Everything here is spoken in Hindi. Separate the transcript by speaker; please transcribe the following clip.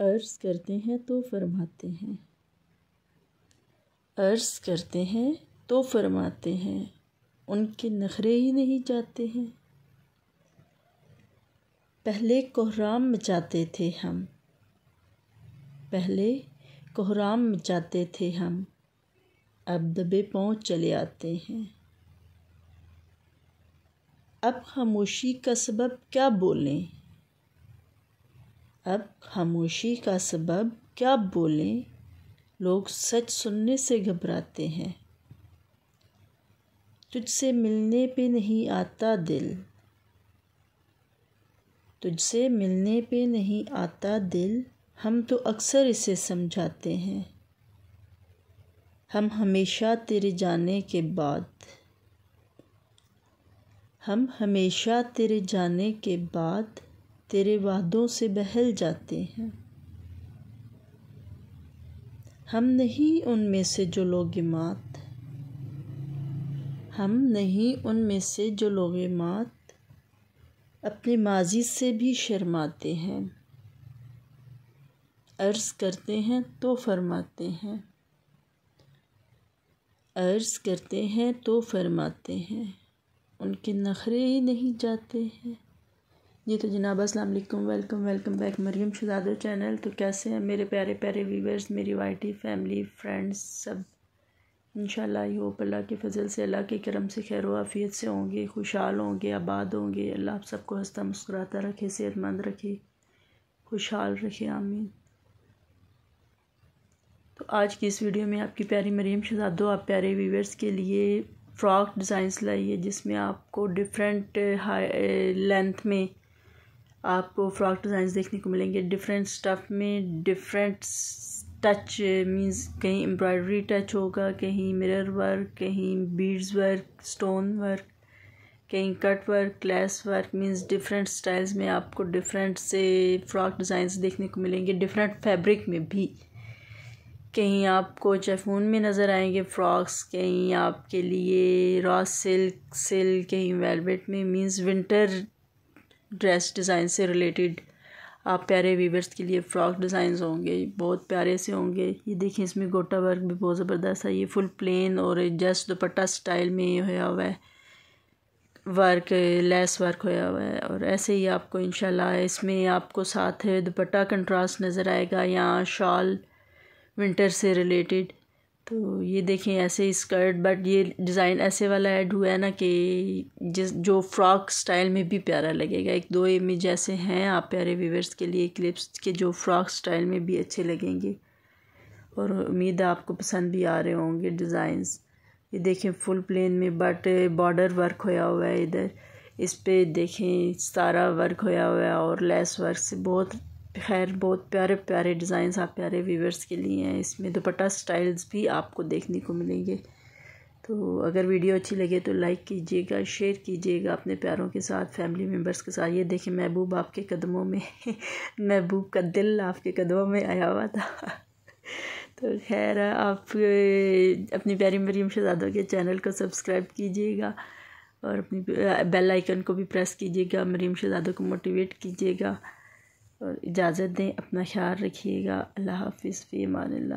Speaker 1: अर्ज़ करते हैं तो फरमाते हैं अर्ज़ करते हैं तो फरमाते हैं उनके नखरे ही नहीं जाते हैं पहले कोहराम मचाते थे हम पहले कोहराम मचाते थे हम अब दबे पाँव चले आते हैं अब खामोशी का सबब क्या बोलें अब खामोशी का सबब क्या बोलें लोग सच सुनने से घबराते हैं तुझसे मिलने पे नहीं आता दिल तुझसे मिलने पे नहीं आता दिल हम तो अक्सर इसे समझाते हैं हम हमेशा तेरे जाने के बाद हम हमेशा तेरे जाने के बाद तेरे वादों से बहल जाते हैं हम नहीं उनमें से जो लोग मात हम नहीं उनमें से जो लोग मात अपने माजी से भी शर्माते हैं अर्ज़ करते हैं तो फरमाते हैं अर्ज़ करते हैं तो फरमाते हैं उनके नखरे ही नहीं जाते हैं जी तो जनाब असल वेलकम वेलकम बैक मरियम शहजादो चैनल तो कैसे हैं मेरे प्यारे प्यारे व्यूवर्स मेरी वाइटी फैमिली फ्रेंड्स सब इन आई होप अल्लाह के फजल से अल्लाह के करम से खैर वाफ़ियत से होंगे खुशहाल होंगे आबाद होंगे अल्लाह आप सबको हंसता मुस्कुराता रखे सेहतमंद रखे खुशहाल रखे आमीन तो आज की इस वीडियो में आपकी प्यारी मरीम शहजादो आप प्यारे व्यूवर्स के लिए फ़्रॉक डिज़ाइंस लाई है जिसमें आपको डिफरेंट हाई लेंथ में आपको फ्रॉक डिज़ाइंस देखने को मिलेंगे डिफरेंट स्टफ़ में डिफरेंट टच मींस कहीं एम्ब्रॉयडरी टच होगा कहीं मिरर वर्क कहीं बीड्स वर्क स्टोन वर्क कहीं cut work class work means different styles में आपको डिफरेंट से फ्रॉक डिज़ाइंस देखने को मिलेंगे डिफरेंट फैब्रिक में भी कहीं आपको चैफून में नज़र आएंगे फ्रॉक्स कहीं आपके लिए रॉ सिल्क सिल्क कहीं वेलवेट में मींस विंटर ड्रेस डिज़ाइन से रिलेटेड आप प्यारे वीवर्स के लिए फ्रॉक डिज़ाइन होंगे बहुत प्यारे से होंगे ये देखें इसमें गोटा वर्क भी बहुत ज़बरदस्त है ये फुल प्लेन और जस्ट दुपट्टा स्टाइल में होया हुआ है वर्क लेस वर्क होया हुआ है और ऐसे ही आपको इंशाल्लाह इसमें आपको साथ दुपट्टा कंट्रास्ट नज़र आएगा या शॉल विंटर से रिलेटेड तो ये देखें ऐसे स्कर्ट बट ये डिज़ाइन ऐसे वाला ऐड हुआ है ना कि जिस जो फ्रॉक स्टाइल में भी प्यारा लगेगा एक दो इमेज ऐसे हैं आप प्यारे व्यूवर्स के लिए क्लिप्स के जो फ्रॉक स्टाइल में भी अच्छे लगेंगे और उम्मीद है आपको पसंद भी आ रहे होंगे डिज़ाइंस ये देखें फुल प्लेन में बट बॉर्डर वर्क होया हुआ है इधर इस पर देखें सारा वर्क होया हुआ है और लेस वर्क से बहुत खैर बहुत प्यारे प्यारे डिज़ाइंस आप प्यारे व्यूवर्स के लिए हैं इसमें दुपट्टा स्टाइल्स भी आपको देखने को मिलेंगे तो अगर वीडियो अच्छी लगे तो लाइक कीजिएगा शेयर कीजिएगा अपने प्यारों के साथ फैमिली मेम्बर्स के साथ ये देखें महबूब आपके कदमों में महबूब का दिल आपके कदमों में आया हुआ था तो खैर आप अपनी प्यारी मरीम शहजादों के चैनल को सब्सक्राइब कीजिएगा और अपनी बेल आइकन को भी प्रेस कीजिएगा मरीम शहजादों को मोटिवेट कीजिएगा और इजाज़त दें अपना ख्याल रखिएगा अल्लाह हाफिज़ फ़ी मान